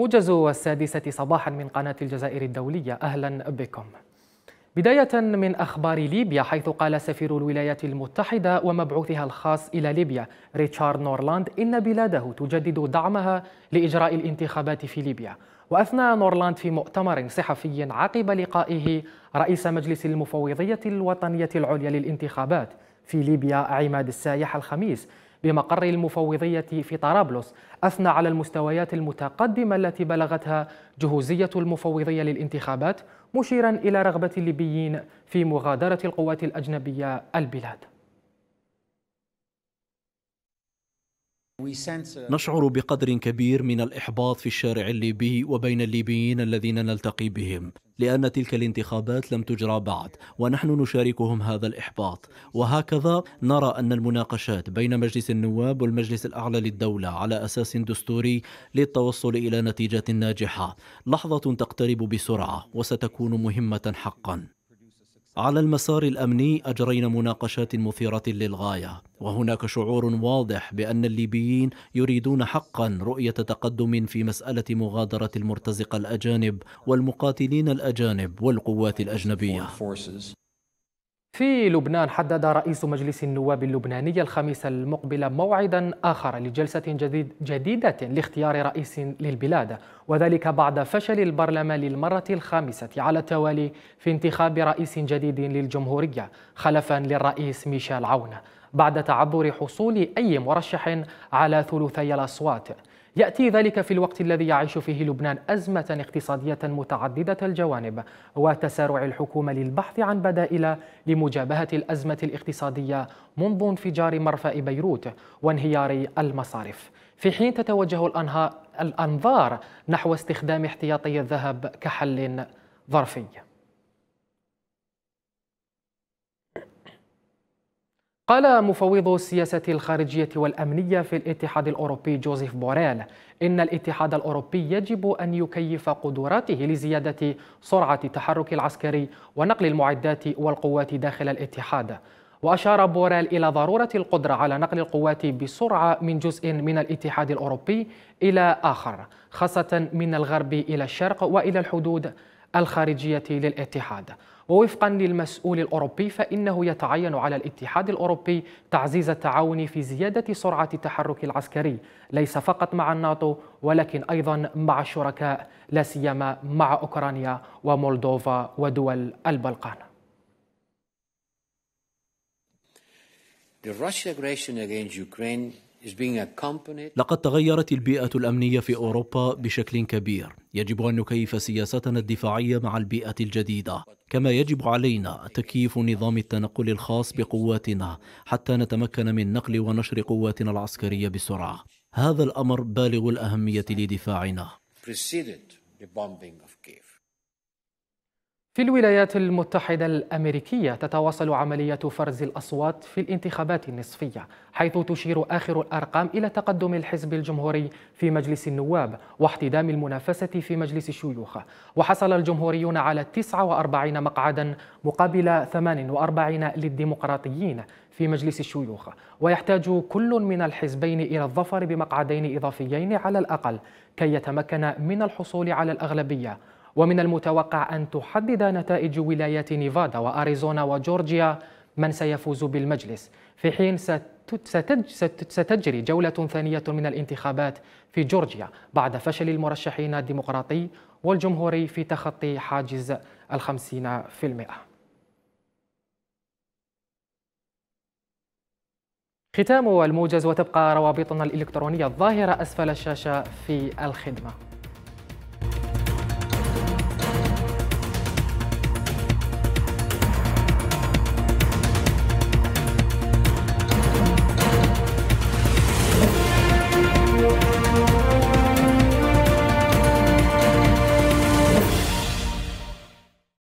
موجز السادسة صباحا من قناة الجزائر الدولية أهلا بكم بداية من أخبار ليبيا حيث قال سفير الولايات المتحدة ومبعوثها الخاص إلى ليبيا ريتشارد نورلاند إن بلاده تجدد دعمها لإجراء الانتخابات في ليبيا وأثنى نورلاند في مؤتمر صحفي عقب لقائه رئيس مجلس المفوضية الوطنية العليا للانتخابات في ليبيا عماد السايح الخميس بمقر المفوضية في طرابلس أثنى على المستويات المتقدمة التي بلغتها جهوزية المفوضية للانتخابات مشيرا إلى رغبة الليبيين في مغادرة القوات الأجنبية البلاد Uh, نشعر بقدر كبير من الإحباط في الشارع الليبي وبين الليبيين الذين نلتقي بهم لأن تلك الانتخابات لم تجرى بعد ونحن نشاركهم هذا الإحباط وهكذا نرى أن المناقشات بين مجلس النواب والمجلس الأعلى للدولة على أساس دستوري للتوصل إلى نتيجة ناجحة لحظة تقترب بسرعة وستكون مهمة حقا على المسار الامني اجرينا مناقشات مثيره للغايه وهناك شعور واضح بان الليبيين يريدون حقا رؤيه تقدم في مساله مغادره المرتزقه الاجانب والمقاتلين الاجانب والقوات الاجنبيه في لبنان حدد رئيس مجلس النواب اللبناني الخميس المقبل موعدا آخر لجلسة جديد جديدة لاختيار رئيس للبلاد وذلك بعد فشل البرلمان للمرة الخامسة على التوالي في انتخاب رئيس جديد للجمهورية خلفا للرئيس ميشيل عون بعد تعذر حصول أي مرشح على ثلثي الأصوات يأتي ذلك في الوقت الذي يعيش فيه لبنان أزمة اقتصادية متعددة الجوانب وتسارع الحكومة للبحث عن بدائل لمجابهة الأزمة الاقتصادية منذ انفجار مرفأ بيروت وانهيار المصارف في حين تتوجه الأنهار الأنظار نحو استخدام احتياطي الذهب كحل ظرفي قال مفوض السياسة الخارجية والأمنية في الاتحاد الأوروبي جوزيف بوريل إن الاتحاد الأوروبي يجب أن يكيف قدراته لزيادة سرعة التحرك العسكري ونقل المعدات والقوات داخل الاتحاد وأشار بوريل إلى ضرورة القدرة على نقل القوات بسرعة من جزء من الاتحاد الأوروبي إلى آخر خاصة من الغرب إلى الشرق وإلى الحدود الخارجية للاتحاد ووفقا للمسؤول الأوروبي فإنه يتعين على الاتحاد الأوروبي تعزيز التعاون في زيادة سرعة التحرك العسكري ليس فقط مع الناتو ولكن أيضا مع الشركاء لا سيما مع أوكرانيا ومولدوفا ودول البلقان The Russian aggression against Ukraine لقد تغيرت البيئة الأمنية في أوروبا بشكل كبير يجب أن نكيف سياستنا الدفاعية مع البيئة الجديدة كما يجب علينا تكييف نظام التنقل الخاص بقواتنا حتى نتمكن من نقل ونشر قواتنا العسكرية بسرعة هذا الأمر بالغ الأهمية لدفاعنا في الولايات المتحدة الأمريكية تتواصل عملية فرز الأصوات في الانتخابات النصفية حيث تشير آخر الأرقام إلى تقدم الحزب الجمهوري في مجلس النواب واحتدام المنافسة في مجلس الشيوخ وحصل الجمهوريون على 49 مقعدا مقابل 48 للديمقراطيين في مجلس الشيوخ ويحتاج كل من الحزبين إلى الظفر بمقعدين إضافيين على الأقل كي يتمكن من الحصول على الأغلبية ومن المتوقع أن تحدد نتائج ولايات نيفادا وأريزونا وجورجيا من سيفوز بالمجلس في حين ستجري جولة ثانية من الانتخابات في جورجيا بعد فشل المرشحين الديمقراطي والجمهوري في تخطي حاجز الخمسين في المئة ختام الموجز وتبقى روابطنا الإلكترونية الظاهرة أسفل الشاشة في الخدمة